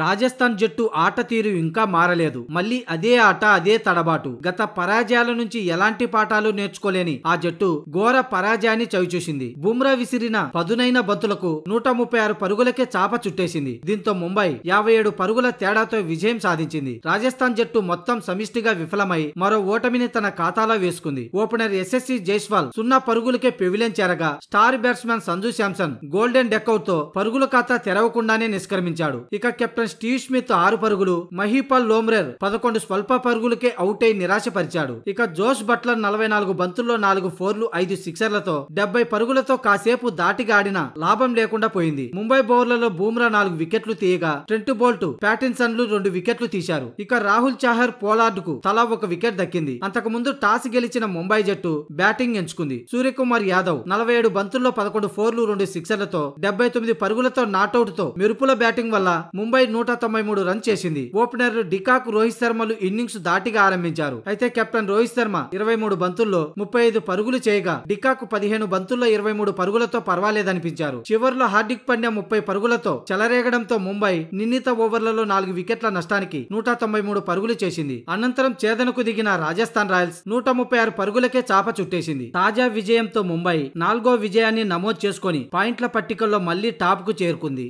రాజస్థాన్ జట్టు ఆట తీరు ఇంకా మారలేదు మళ్ళీ అదే ఆట అదే తడబాటు గత పరాజయాల నుంచి ఎలాంటి పాఠాలు నేర్చుకోలేని ఆ జట్టు ఘోర పరాజయాన్ని చవిచూసింది బుమ్రా విసిరిన పదునైన బంతులకు నూట ముప్పై ఆరు పరుగులకే చాప చుట్టేసింది దీంతో ముంబై యాభై ఏడు పరుగుల తేడాతో విజయం సాధించింది రాజస్థాన్ జట్టు మొత్తం సమిష్టిగా విఫలమై మరో ఓటమిని తన ఖాతాలో వేసుకుంది ఓపెనర్ ఎస్ఎస్సి జైస్వాల్ సున్నా పరుగులకే పెవిలెన్ చేరగా star batsmen Sanju Samson golden duck out తో పరుగుల ఖాతా తెరవకుండానే నిష్క్రమించాడు ఇక కెప్టెన్ కెప్టెన్ స్టీవ్ స్మిత్ ఆరు పరుగులు మహిపాల్ లోమ్రెల్ పదకొండు స్వల్ప పరుగులకే అవుట్ అయి నిరాశపరిచాడు ఇక జోష్ బట్లర్ నలభై నాలుగు బంతుల్లో నాలుగు ఫోర్లు ఐదు సిక్సర్లతో డెబ్బై పరుగులతో కాసేపు దాటిగాడిన లాభం లేకుండా పోయింది ముంబై బౌలర్లలో బూమ్రా నాలుగు వికెట్లు తీయగా ట్రెంట్ బోల్ట్ ప్యాటిన్సన్లు రెండు వికెట్లు తీశారు ఇక రాహుల్ చాహర్ పోలార్డ్ కు తలా ఒక వికెట్ దక్కింది అంతకుముందు టాస్ గెలిచిన ముంబై జట్టు బ్యాటింగ్ ఎంచుకుంది సూర్యకుమార్ యాదవ్ నలభై ఏడు బంతుల్లో పదకొండు ఫోర్లు రెండు సిక్సర్లతో డెబ్బై తొమ్మిది పరుగులతో నాట్అవుట్ తో మెరుపుల బ్యాటింగ్ వల్ల ముంబై నూట తొంభై మూడు రన్ చేసింది ఓపెనర్ డికాక్ రోహిత్ శర్మలు ఇన్నింగ్స్ దాటిగా ఆరంభించారు అయితే కెప్టెన్ రోహిత్ శర్మ ఇరవై మూడు బంతుల్లో ముప్పై ఐదు పరుగులు చేయగా డికాక్ పదిహేను బంతుల్లో ఇరవై మూడు పరుగులతో పర్వాలేదనిపించారు చివరిలో హార్దిక్ పండ్య ముప్పై పరుగులతో చెలరేగడంతో ముంబై నిర్ణీత ఓవర్లలో నాలుగు వికెట్ల నష్టానికి నూట తొంభై మూడు పరుగులు చేసింది అనంతరం చేదనకు దిగిన రాజస్థాన్ రాయల్స్ నూట ముప్పై ఆరు పరుగులకే చాప చుట్టేసింది తాజా విజయంతో ముంబై నాలుగో విజయాన్ని నమోదు చేసుకుని పాయింట్ల పట్టికల్లో మళ్లీ టాప్ కు చేరుకుంది